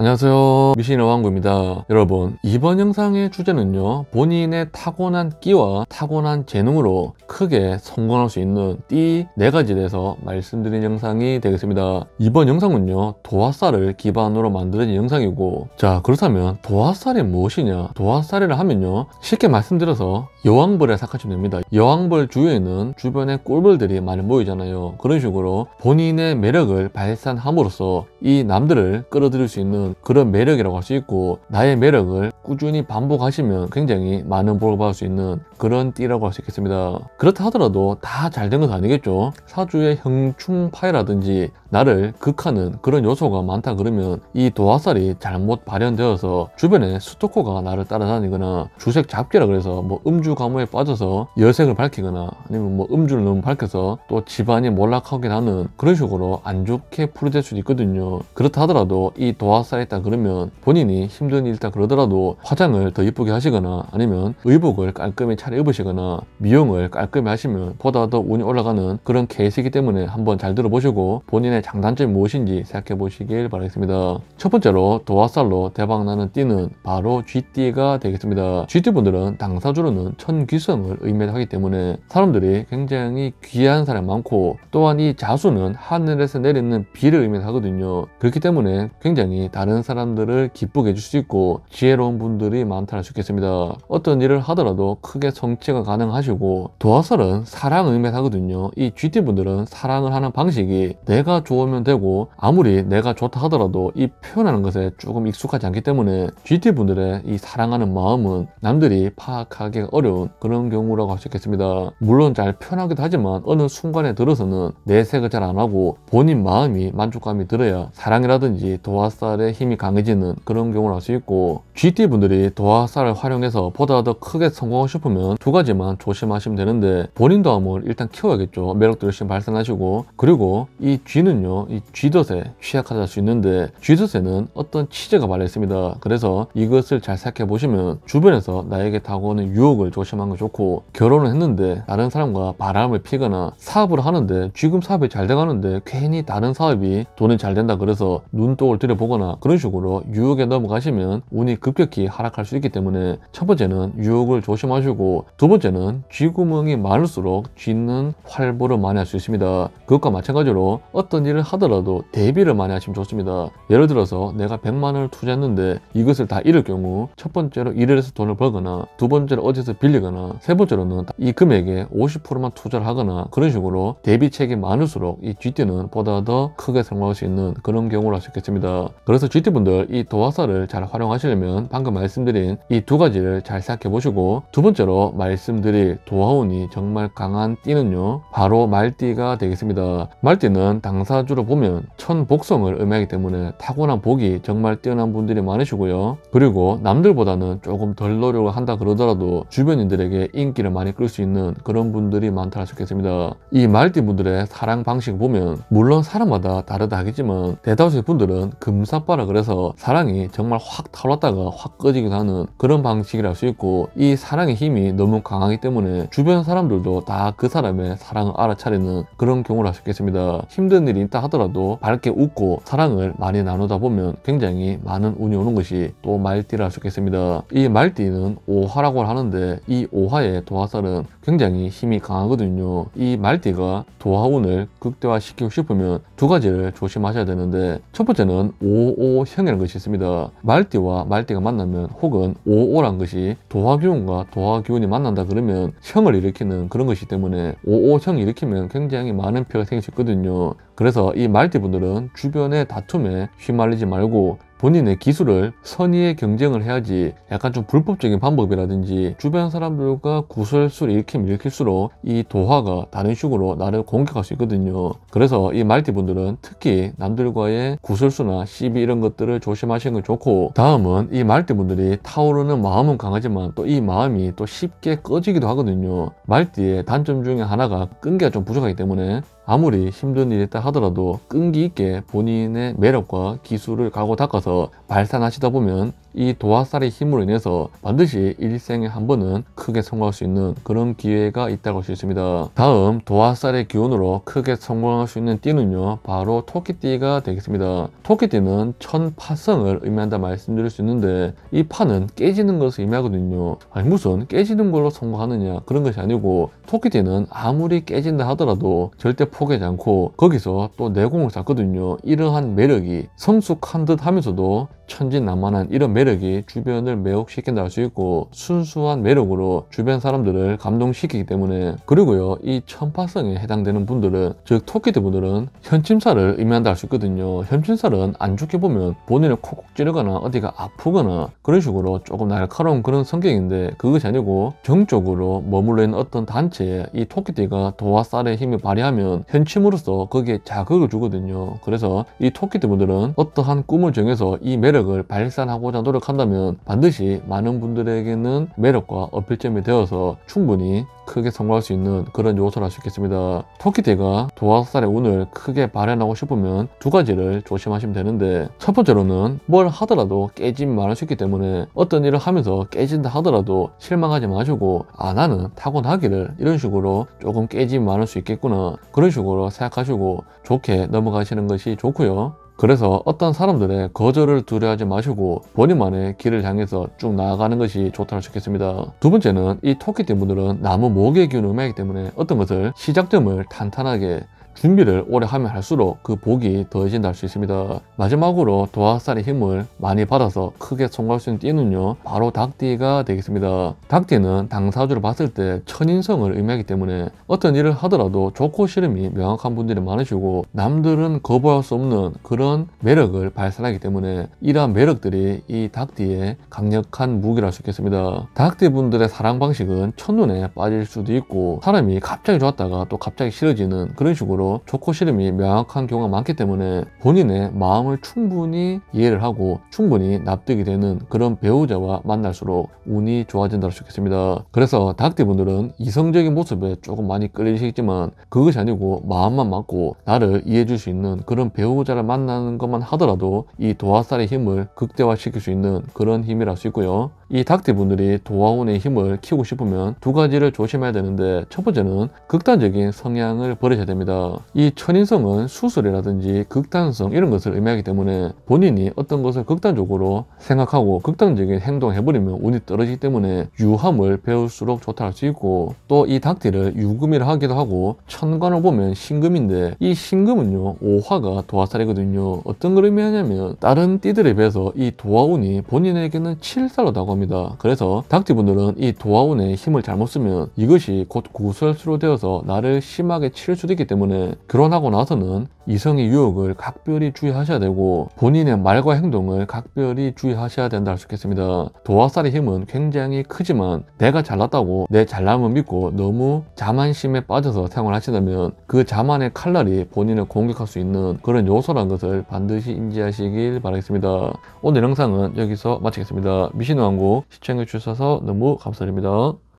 안녕하세요 미신 어왕구입니다 여러분 이번 영상의 주제는요 본인의 타고난 끼와 타고난 재능으로 크게 성공할 수 있는 띠 네가지에 대해서 말씀드린 영상이 되겠습니다 이번 영상은요 도화살을 기반으로 만들어진 영상이고 자 그렇다면 도화살이 무엇이냐 도화살이라 하면요 쉽게 말씀드려서 여왕벌에 생각하시면 됩니다 여왕벌 주위에는 주변의 꿀벌들이 많이 모이잖아요 그런 식으로 본인의 매력을 발산함으로써 이 남들을 끌어들일 수 있는 있는 그런 매력이라고 할 수 있고 나의 매력을 꾸준히 반복하시면 굉장히 많은 보을 받을 수 있는 그런 띠라고 할 수 있겠습니다. 그렇다 하더라도 다 잘된 건 아니겠죠. 사주의 형충파이라든지 나를 극하는 그런 요소가 많다 그러면 이 도화살이 잘못 발현되어서 주변에 스토커가 나를 따라다니거나 주색 잡기라 그래서 뭐 음주 가무에 빠져서 여색을 밝히거나 아니면 뭐 음주를 너무 밝혀서 또 집안이 몰락하게 하는 그런 식으로 안 좋게 풀이될 수도 있거든요 그렇다 하더라도 이 도화살이 있다 그러면 본인이 힘든 일이다 그러더라도 화장을 더 예쁘게 하시거나 아니면 의복을 깔끔히 차려 입으시거나 미용을 깔끔히 하시면 보다 더 운이 올라가는 그런 케이스이기 때문에 한번 잘 들어보시고 본인의 쌀면의 장단점이 무엇인지 생각해 보시길 바라겠습니다. 첫 번째로 도화살로 대박나는 띠는 바로 쥐띠가 되겠습니다. 쥐띠분들은 당사주로는 천귀성을 의미하기 때문에 사람들이 굉장히 귀한 사람 많고 또한 이 자수는 하늘에서 내리는 비를 의미하거든요. 그렇기 때문에 굉장히 다른 사람들을 기쁘게 해줄 수 있고 지혜로운 분들이 많다는 수 있겠습니다. 어떤 일을 하더라도 크게 성취가 가능하시고 도화살은 사랑을 의미하거든요. 이 쥐띠분들은 사랑을 하는 방식이 내가 좋으면 되고 아무리 내가 좋다 하더라도 이 표현하는 것에 조금 익숙하지 않기 때문에 GT분들의 이 사랑하는 마음은 남들이 파악하기 어려운 그런 경우라고 할 수 있겠습니다. 물론 잘 표현하기도 하지만 어느 순간에 들어서는 내색을 잘 안 하고 본인 마음이 만족감이 들어야 사랑이라든지 도화살의 힘이 강해지는 그런 경우를 할수 있고 GT분들이 도화살을 활용해서 보다 더 크게 성공하고 싶으면 두 가지만 조심하시면 되는데 본인 도함을 일단 키워야겠죠. 매력도 열심히 발산하시고 그리고 이 G는 보면요 이 쥐덫에 취약하다 할 수 있는데 쥐덫에는 어떤 취즈가 발려있습니다 그래서 이것을 잘 생각해 보시면 주변에서 나에게 다가오는 유혹을 조심하는 게 좋고 결혼을 했는데 다른 사람과 바람을 피거나 사업을 하는데 지금 사업이 잘 돼가는데 괜히 다른 사업이 돈이 잘 된다 그래서 눈독을 들여보거나 그런 식으로 유혹에 넘어가시면 운이 급격히 하락할 수 있기 때문에 첫 번째는 유혹을 조심하시고 두 번째는 쥐구멍이 많을수록 쥐는 활보를 많이 할 수 있습니다 그것과 마찬가지로 어떤 일을 하더라도 대비를 많이 하시면 좋습니다. 예를 들어서 내가 100만 원을 투자했는데 이것을 다 잃을 경우 첫 번째로 일을 해서 돈을 벌거나 두 번째로 어디서 빌리거나 세 번째로는 이 금액에 50%만 투자를 하거나 그런 식으로 대비책이 많을수록 이 GT는 보다 더 크게 성공할 수 있는 그런 경우를 할수 있겠습니다. 그래서 GT분들 이 도화사를 잘 활용하시려면 방금 말씀드린 이 두 가지를 잘 생각해 보시고 두 번째로 말씀드릴 도화운이 정말 강한 띠는요 바로 말띠가 되겠습니다. 말띠는 당사 사주로 보면 천복성을 의미하기 때문에 타고난 복이 정말 뛰어난 분들이 많으시고요. 그리고 남들보다는 조금 덜 노력을 한다 그러더라도 주변인들에게 인기를 많이 끌 수 있는 그런 분들이 많다 할수 있겠습니다. 이 말띠 분들의 사랑 방식을 보면 물론 사람마다 다르다 하겠지만 대다수의 분들은 금사빠라 그래서 사랑이 정말 확 타올랐다가 확 꺼지기도 하는 그런 방식이라 할 수 있고 이 사랑의 힘이 너무 강하기 때문에 주변 사람들도 다 그 사람의 사랑을 알아차리는 그런 경우를 할수 있겠습니다. 힘든 일이 있다 하더라도 밝게 웃고 사랑을 많이 나누다 보면 굉장히 많은 운이 오는 것이 또 말띠라 할수 있겠습니다. 이 말띠는 오화라고 하는데 이 오화의 도화살은 굉장히 힘이 강하거든요. 이 말띠가 도화운을 극대화시키고 싶으면 두 가지를 조심하셔야 되는데 첫 번째는 오오형이라는 것이 있습니다. 말띠와 말띠가 만나면 혹은 오오란 것이 도화기운과 도화기운이 만난다 그러면 형을 일으키는 그런 것이기 때문에 오오형 일으키면 굉장히 많은 피해가 생길 수 있거든요. 그래서 이말티분들은 주변의 다툼에 휘말리지 말고 본인의 기술을 선의의 경쟁을 해야지 약간 좀 불법적인 방법이라든지 주변 사람들과 구설수를 일으키면 일으킬수록 이 도화가 다른 식으로 나를 공격할 수 있거든요 그래서 이말티분들은 특히 남들과의 구설수나 시비 이런 것들을 조심하시는 건 좋고 다음은 이말티분들이 타오르는 마음은 강하지만 또 이 마음이 또 쉽게 꺼지기도 하거든요 말티의 단점 중에 하나가 끈기가 좀 부족하기 때문에 아무리 힘든 일이 있다 하더라도 끈기 있게 본인의 매력과 기술을 가고 닦아서 발산하시다 보면 이 도화살의 힘으로 인해서 반드시 일생에 한 번은 크게 성공할 수 있는 그런 기회가 있다고 할 수 있습니다. 다음 도화살의 기운으로 크게 성공할 수 있는 띠는요 바로 토끼띠가 되겠습니다. 토끼띠는 천파성을 의미한다 말씀드릴 수 있는데 이 파는 깨지는 것을 의미하거든요. 아니 무슨 깨지는 걸로 성공하느냐 그런 것이 아니고 토끼띠는 아무리 깨진다 하더라도 절대 포기하지 않고 거기서 또 내공을 쌓거든요. 이러한 매력이 성숙한 듯 하면서도 천진난만한 이런 매력이 주변을 매혹시켜 날수 있고 순수한 매력으로 주변 사람들을 감동시키기 때문에 그리고요 이 천파성에 해당되는 분들은 즉 토끼들 분들은 현침살을 의미한다 할 수 있거든요 현침살은 안 좋게 보면 본인을 콕콕 찌르거나 어디가 아프거나 그런 식으로 조금 날카로운 그런 성격인데 그것이 아니고 정적으로 머물러 있는 어떤 단체에 이 토끼띠가 도와 쌀의 힘을 발휘하면 현침으로써 거기에 자극을 주거든요 그래서 이 토끼띠 분들은 어떠한 꿈을 정해서 이 매력을 발산하고자 하도 한다면 반드시 많은 분들에게는 매력과 어필점이 되어서 충분히 크게 성공할 수 있는 그런 요소를 할 수 있겠습니다. 토끼띠가 도화살의 운을 크게 발현하고 싶으면 두 가지를 조심하시면 되는데 첫 번째로는 뭘 하더라도 깨진 말할 수 있기 때문에 어떤 일을 하면서 깨진다 하더라도 실망하지 마시고 아 나는 타고나기를 이런 식으로 조금 깨지 말할 수 있겠구나 그런 식으로 생각하시고 좋게 넘어가시는 것이 좋고요. 그래서 어떤 사람들의 거절을 두려워하지 마시고 본인만의 길을 향해서 쭉 나아가는 것이 좋다고 할수겠습니다두 번째는 이 토끼띠분들은 나무 목에 기운 음악이기 때문에 어떤 것을 시작점을 탄탄하게 준비를 오래 하면 할수록 그 복이 더해진다 할 수 있습니다. 마지막으로 도화살의 힘을 많이 받아서 크게 성공할 수 있는 띠는요. 바로 닭띠가 되겠습니다. 닭띠는 당사주를 봤을 때 천인성을 의미하기 때문에 어떤 일을 하더라도 좋고 싫음이 명확한 분들이 많으시고 남들은 거부할 수 없는 그런 매력을 발산하기 때문에 이러한 매력들이 이 닭띠의 강력한 무기라 할수 있겠습니다. 닭띠 분들의 사랑 방식은 첫눈에 빠질 수도 있고 사람이 갑자기 좋았다가 또 갑자기 싫어지는 그런 식으로 정도로 좋고 싫음이 명확한 경우가 많기 때문에 본인의 마음을 충분히 이해를 하고 충분히 납득이 되는 그런 배우자와 만날수록 운이 좋아진다고 할수 있겠습니다. 그래서 다학티분들은 이성적인 모습에 조금 많이 끌리시겠지만 그것이 아니고 마음만 맞고 나를 이해해 줄 수 있는 그런 배우자를 만나는 것만 하더라도 이 도화살의 힘을 극대화시킬 수 있는 그런 힘이라 할수 있고요. 이 닥티분들이 도화운의 힘을 키우고 싶으면 두 가지를 조심해야 되는데 첫 번째는 극단적인 성향을 버리셔야 됩니다. 이 천인성은 수술이라든지 극단성 이런 것을 의미하기 때문에 본인이 어떤 것을 극단적으로 생각하고 극단적인 행동 해버리면 운이 떨어지기 때문에 유함을 배울수록 좋다 할 수 있고 또 이 닥티를 유금이라 하기도 하고 천간을 보면 신금인데 이 신금은요 오화가 도화살이거든요. 어떤 걸 의미하냐면 다른 띠들에 비해서 이 도화운이 본인에게는 칠살로 다고 나니다 그래서 닥티분들은 이도화운의 힘을 잘못 쓰면 이것이 곧 구설수로 되어서 나를 심하게 칠 수도 있기 때문에 결혼하고 나서는 이성의 유혹을 각별히 주의하셔야 되고 본인의 말과 행동을 각별히 주의하셔야 된다 할 수 있겠습니다. 도화살의 힘은 굉장히 크지만 내가 잘났다고 내 잘남을 믿고 너무 자만심에 빠져서 사용을 하신다면그 자만의 칼날이 본인을 공격할 수 있는 그런 요소라는 것을 반드시 인지하시길 바라겠습니다. 오늘 영상은 여기서 마치겠습니다. 미신왕국 시청해주셔서 너무 감사드립니다.